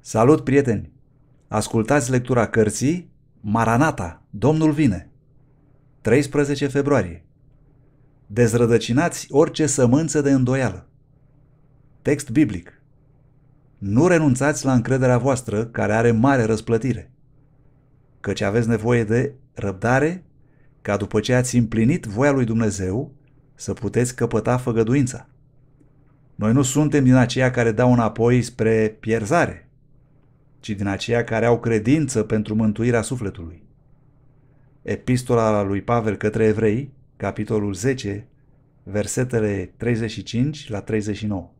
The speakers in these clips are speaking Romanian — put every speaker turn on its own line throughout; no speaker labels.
Salut, prieteni! Ascultați lectura cărții Maranata, Domnul vine! 13 februarie Dezrădăcinați orice sămânță de îndoială. Text biblic. Nu renunțați la încrederea voastră, care are mare răsplătire căci aveți nevoie de răbdare ca după ce ați împlinit voia lui Dumnezeu să puteți căpăta făgăduința. Noi nu suntem din aceia care dau înapoi spre pierzare, ci din aceia care au credință pentru mântuirea sufletului. Epistola lui Pavel către evrei, capitolul 10, versetele 35 la 39.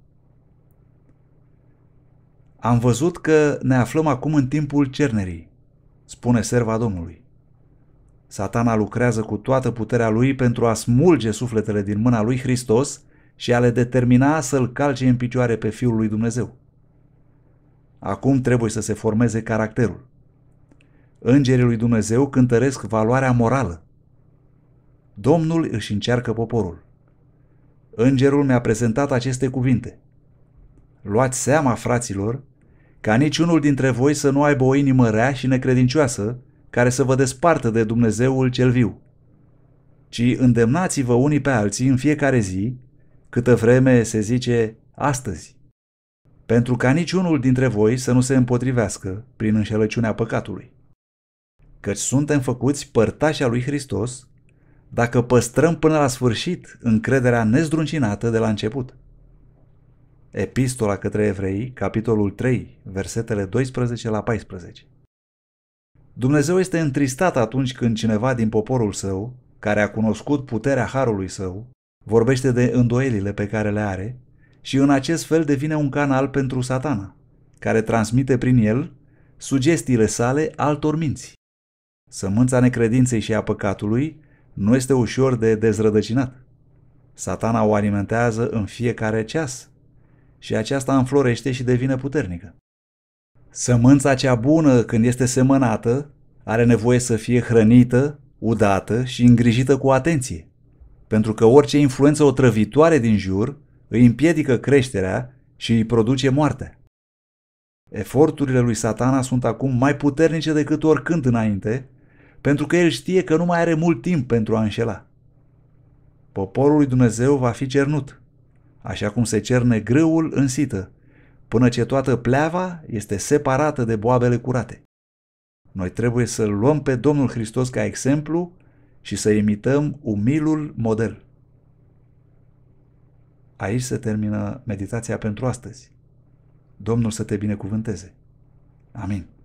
Am văzut că ne aflăm acum în timpul cernerii spune serva Domnului. Satana lucrează cu toată puterea lui pentru a smulge sufletele din mâna lui Hristos și a le determina să-l calce în picioare pe Fiul lui Dumnezeu. Acum trebuie să se formeze caracterul. Îngerii lui Dumnezeu cântăresc valoarea morală. Domnul își încearcă poporul. Îngerul mi-a prezentat aceste cuvinte. Luați seama, fraților, ca niciunul dintre voi să nu aibă o inimă rea și necredincioasă, care să vă despartă de Dumnezeul cel viu. Ci îndemnați-vă unii pe alții în fiecare zi, câtă vreme se zice astăzi, pentru ca niciunul dintre voi să nu se împotrivească prin înșelăciunea păcatului. Căci suntem făcuți părtașa lui Hristos dacă păstrăm până la sfârșit încrederea nezdruncinată de la început. Epistola către evrei, capitolul 3, versetele 12 la 14. Dumnezeu este întristat atunci când cineva din poporul său, care a cunoscut puterea harului său, vorbește de îndoielile pe care le are și în acest fel devine un canal pentru satana, care transmite prin el sugestiile sale altor minți. Sămânța necredinței și a păcatului nu este ușor de dezrădăcinat. Satana o alimentează în fiecare ceas și aceasta înflorește și devine puternică. Sămânța cea bună, când este semănată, are nevoie să fie hrănită, udată și îngrijită cu atenție, pentru că orice influență otrăvitoare din jur îi împiedică creșterea și îi produce moartea. Eforturile lui satana sunt acum mai puternice decât oricând înainte, pentru că el știe că nu mai are mult timp pentru a înșela. Poporul lui Dumnezeu va fi cernut, așa cum se cerne grâul în sită, până ce toată pleava este separată de boabele curate. Noi trebuie să luăm pe Domnul Hristos ca exemplu și să imităm umilul model. Aici se termină meditația pentru astăzi. Domnul să te binecuvânteze. Amin.